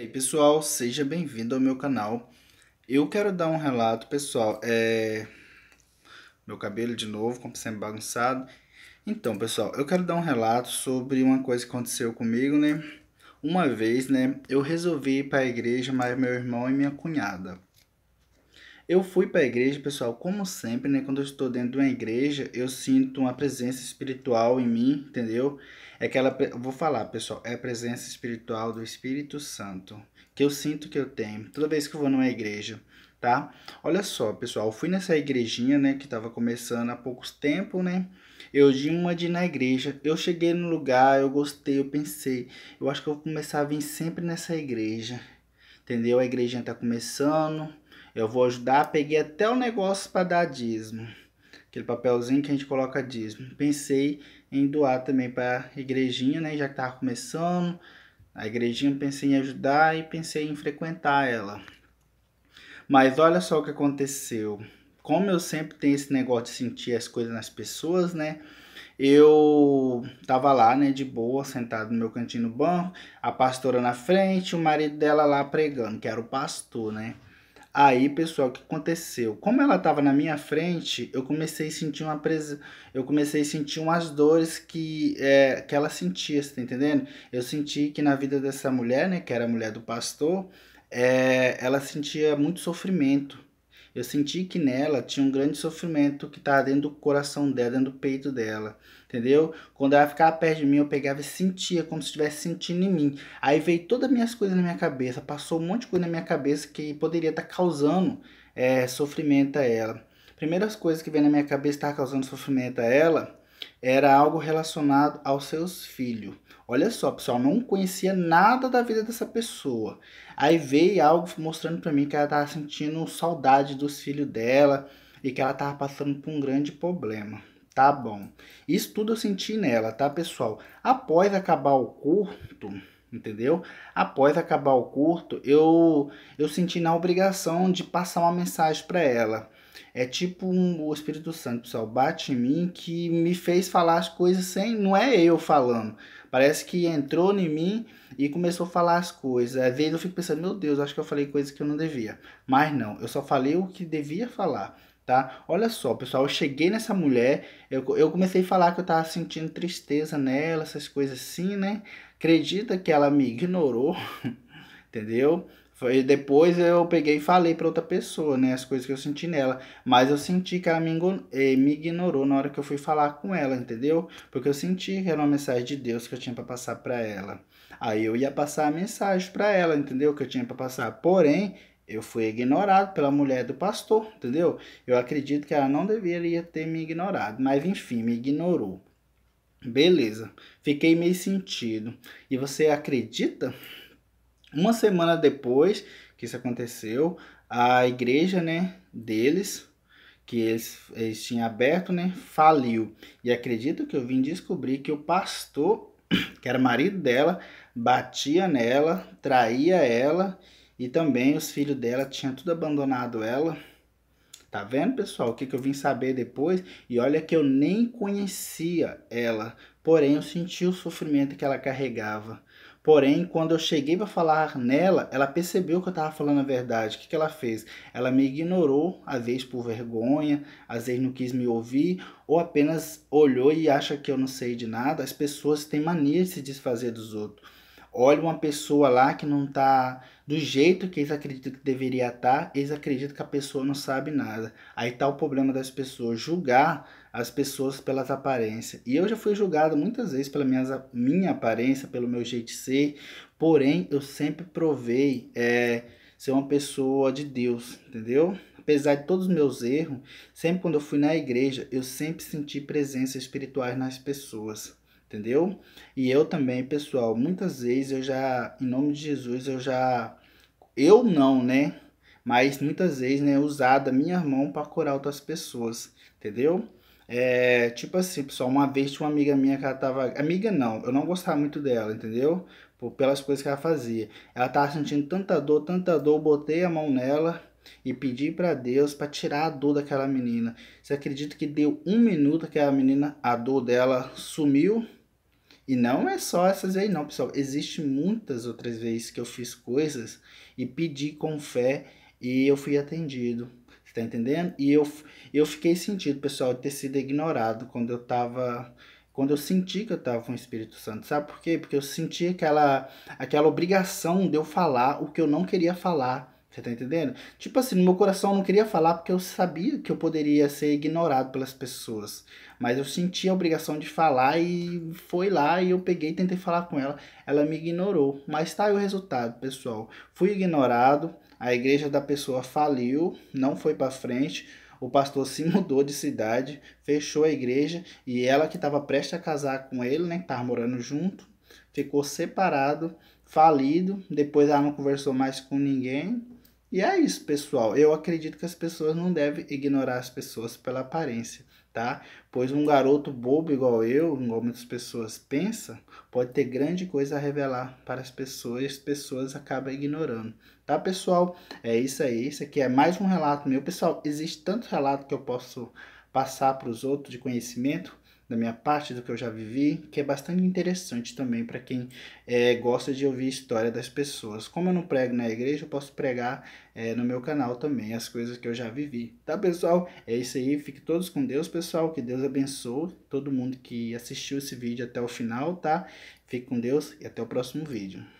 Ei aí, pessoal, seja bem-vindo ao meu canal. Eu quero dar um relato, pessoal. É... Meu cabelo de novo, como sempre bagunçado. Então, pessoal, eu quero dar um relato sobre uma coisa que aconteceu comigo, né? Uma vez, né, eu resolvi ir para a igreja, mas meu irmão e minha cunhada. Eu fui para a igreja, pessoal, como sempre, né? Quando eu estou dentro de uma igreja, eu sinto uma presença espiritual em mim, entendeu? É aquela, vou falar, pessoal, é a presença espiritual do Espírito Santo, que eu sinto que eu tenho toda vez que eu vou numa igreja, tá? Olha só, pessoal, eu fui nessa igrejinha, né, que estava começando há poucos tempo, né? Eu de uma de na igreja, eu cheguei no lugar, eu gostei, eu pensei, eu acho que eu vou começar a vir sempre nessa igreja. Entendeu? A igrejinha tá começando, eu vou ajudar, peguei até o negócio para dar dízimo. Aquele papelzinho que a gente coloca dízimo. Pensei em doar também para a igrejinha, né? Já que estava começando. A igrejinha pensei em ajudar e pensei em frequentar ela. Mas olha só o que aconteceu. Como eu sempre tenho esse negócio de sentir as coisas nas pessoas, né? Eu tava lá, né, de boa, sentado no meu cantinho no banco, a pastora na frente, o marido dela lá pregando, que era o pastor, né? Aí, pessoal, o que aconteceu? Como ela estava na minha frente, eu comecei a sentir uma presa, eu comecei a sentir umas dores que, é, que ela sentia, você tá entendendo? Eu senti que na vida dessa mulher, né, que era a mulher do pastor, é, ela sentia muito sofrimento eu senti que nela tinha um grande sofrimento que tá dentro do coração dela, dentro do peito dela, entendeu? Quando ela ficava perto de mim, eu pegava e sentia, como se estivesse sentindo em mim. Aí veio todas as minhas coisas na minha cabeça, passou um monte de coisa na minha cabeça que poderia estar tá causando é, sofrimento a ela. Primeiras coisas que veio na minha cabeça que tá causando sofrimento a ela era algo relacionado aos seus filhos. Olha só, pessoal, não conhecia nada da vida dessa pessoa. Aí veio algo mostrando para mim que ela tava sentindo saudade dos filhos dela e que ela tava passando por um grande problema. Tá bom. Isso tudo eu senti nela, tá, pessoal? Após acabar o curto, entendeu? Após acabar o curto, eu eu senti na obrigação de passar uma mensagem para ela. É tipo um, o Espírito Santo, pessoal, bate em mim que me fez falar as coisas sem. Não é eu falando. Parece que entrou em mim e começou a falar as coisas. Às vezes eu fico pensando, meu Deus, acho que eu falei coisas que eu não devia. Mas não, eu só falei o que devia falar. Tá? Olha só, pessoal, eu cheguei nessa mulher, eu, eu comecei a falar que eu tava sentindo tristeza nela, essas coisas assim, né? Acredita que ela me ignorou, entendeu? Foi, depois eu peguei e falei para outra pessoa, né? As coisas que eu senti nela. Mas eu senti que ela me, eh, me ignorou na hora que eu fui falar com ela, entendeu? Porque eu senti que era uma mensagem de Deus que eu tinha para passar para ela. Aí eu ia passar a mensagem para ela, entendeu? Que eu tinha para passar. Porém, eu fui ignorado pela mulher do pastor, entendeu? Eu acredito que ela não deveria ter me ignorado, mas enfim, me ignorou. Beleza, fiquei meio sentido. E você acredita? Uma semana depois que isso aconteceu, a igreja né, deles, que eles, eles tinham aberto, né, faliu. E acredito que eu vim descobrir que o pastor, que era marido dela, batia nela, traía ela e também os filhos dela tinham tudo abandonado ela. Tá vendo, pessoal? O que, que eu vim saber depois? E olha que eu nem conhecia ela, porém eu senti o sofrimento que ela carregava. Porém, quando eu cheguei para falar nela, ela percebeu que eu estava falando a verdade. O que, que ela fez? Ela me ignorou, às vezes por vergonha, às vezes não quis me ouvir, ou apenas olhou e acha que eu não sei de nada. As pessoas têm mania de se desfazer dos outros olham uma pessoa lá que não tá do jeito que eles acreditam que deveria estar, tá, eles acreditam que a pessoa não sabe nada. Aí tá o problema das pessoas julgar as pessoas pelas aparências. E eu já fui julgado muitas vezes pela minha, minha aparência, pelo meu jeito de ser, porém eu sempre provei é, ser uma pessoa de Deus, entendeu? Apesar de todos os meus erros, sempre quando eu fui na igreja, eu sempre senti presença espirituais nas pessoas entendeu? E eu também, pessoal, muitas vezes eu já, em nome de Jesus, eu já, eu não, né? Mas muitas vezes, né, é usada minha mão para curar outras pessoas, entendeu? É, tipo assim, pessoal, uma vez tinha uma amiga minha que ela tava. Amiga não, eu não gostava muito dela, entendeu? Por, pelas coisas que ela fazia. Ela tava sentindo tanta dor, tanta dor, eu botei a mão nela e pedi para Deus para tirar a dor daquela menina. Você acredita que deu um minuto que a menina, a dor dela sumiu? E não é só essas aí, não, pessoal. Existem muitas outras vezes que eu fiz coisas e pedi com fé e eu fui atendido. Você tá entendendo? E eu, eu fiquei sentido, pessoal, de ter sido ignorado quando eu tava. Quando eu senti que eu tava com o Espírito Santo. Sabe por quê? Porque eu senti aquela, aquela obrigação de eu falar o que eu não queria falar você tá entendendo? Tipo assim, no meu coração eu não queria falar porque eu sabia que eu poderia ser ignorado pelas pessoas. Mas eu senti a obrigação de falar e foi lá e eu peguei e tentei falar com ela. Ela me ignorou. Mas tá aí o resultado, pessoal. Fui ignorado, a igreja da pessoa faliu, não foi para frente. O pastor se mudou de cidade, fechou a igreja e ela que estava prestes a casar com ele, né, que tava morando junto, ficou separado, falido, depois ela não conversou mais com ninguém e é isso, pessoal. Eu acredito que as pessoas não devem ignorar as pessoas pela aparência, tá? Pois um garoto bobo igual eu, igual muitas pessoas pensam, pode ter grande coisa a revelar para as pessoas e as pessoas acabam ignorando. Tá, pessoal? É isso aí. Isso aqui é mais um relato meu. Pessoal, existe tanto relato que eu posso passar para os outros de conhecimento, da minha parte, do que eu já vivi, que é bastante interessante também para quem é, gosta de ouvir a história das pessoas. Como eu não prego na igreja, eu posso pregar é, no meu canal também as coisas que eu já vivi. Tá, pessoal? É isso aí. Fique todos com Deus, pessoal. Que Deus abençoe todo mundo que assistiu esse vídeo até o final, tá? Fique com Deus e até o próximo vídeo.